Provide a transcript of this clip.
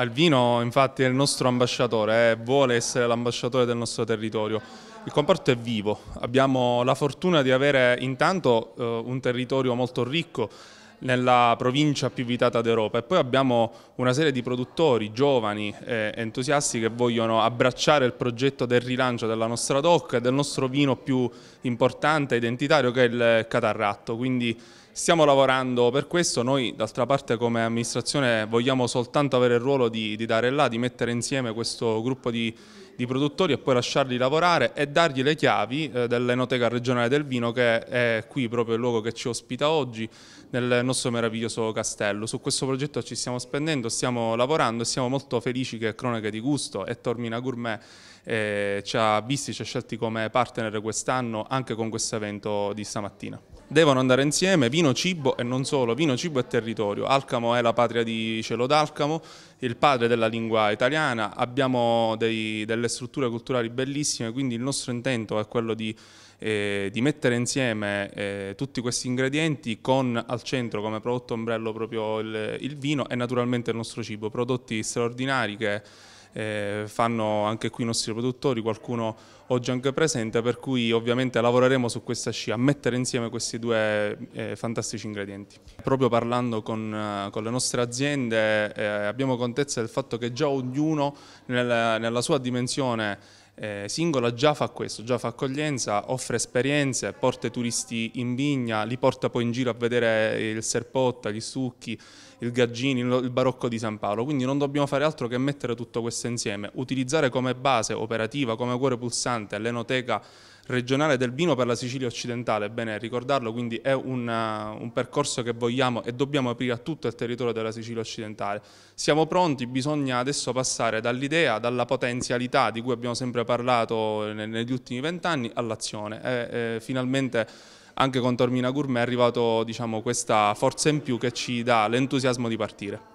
Alvino infatti è il nostro ambasciatore, eh, vuole essere l'ambasciatore del nostro territorio. Il comparto è vivo, abbiamo la fortuna di avere intanto eh, un territorio molto ricco nella provincia più vitata d'Europa e poi abbiamo una serie di produttori giovani e entusiasti che vogliono abbracciare il progetto del rilancio della nostra DOC e del nostro vino più importante e identitario che è il catarratto, quindi stiamo lavorando per questo, noi d'altra parte come amministrazione vogliamo soltanto avere il ruolo di, di dare là, di mettere insieme questo gruppo di di produttori e poi lasciarli lavorare e dargli le chiavi eh, dell'Enoteca regionale del vino che è qui proprio il luogo che ci ospita oggi nel nostro meraviglioso castello. Su questo progetto ci stiamo spendendo, stiamo lavorando e siamo molto felici che Cronache di Gusto e Tormina Gourmet eh, ci ha visti, ci ha scelti come partner quest'anno anche con questo evento di stamattina devono andare insieme vino, cibo e non solo, vino, cibo e territorio. Alcamo è la patria di Cielo d'Alcamo, il padre della lingua italiana, abbiamo dei, delle strutture culturali bellissime, quindi il nostro intento è quello di, eh, di mettere insieme eh, tutti questi ingredienti con al centro come prodotto ombrello proprio il, il vino e naturalmente il nostro cibo, prodotti straordinari che eh, fanno anche qui i nostri produttori, qualcuno oggi anche presente, per cui ovviamente lavoreremo su questa scia, a mettere insieme questi due eh, fantastici ingredienti. Proprio parlando con, eh, con le nostre aziende eh, abbiamo contezza del fatto che già ognuno nella, nella sua dimensione eh, Singola già fa questo, già fa accoglienza, offre esperienze, porta i turisti in vigna, li porta poi in giro a vedere il Serpotta, gli Succhi, il Gaggini, il Barocco di San Paolo, quindi non dobbiamo fare altro che mettere tutto questo insieme, utilizzare come base operativa, come cuore pulsante l'enoteca regionale del vino per la Sicilia occidentale, è bene ricordarlo, quindi è una, eh, un percorso che vogliamo e dobbiamo aprire a tutto il territorio della Sicilia occidentale. Siamo pronti, bisogna adesso passare dall'idea, dalla potenzialità di cui abbiamo sempre parlato negli ultimi vent'anni all'azione. E, finalmente anche con Tormina Gourmet è arrivato diciamo, questa forza in più che ci dà l'entusiasmo di partire.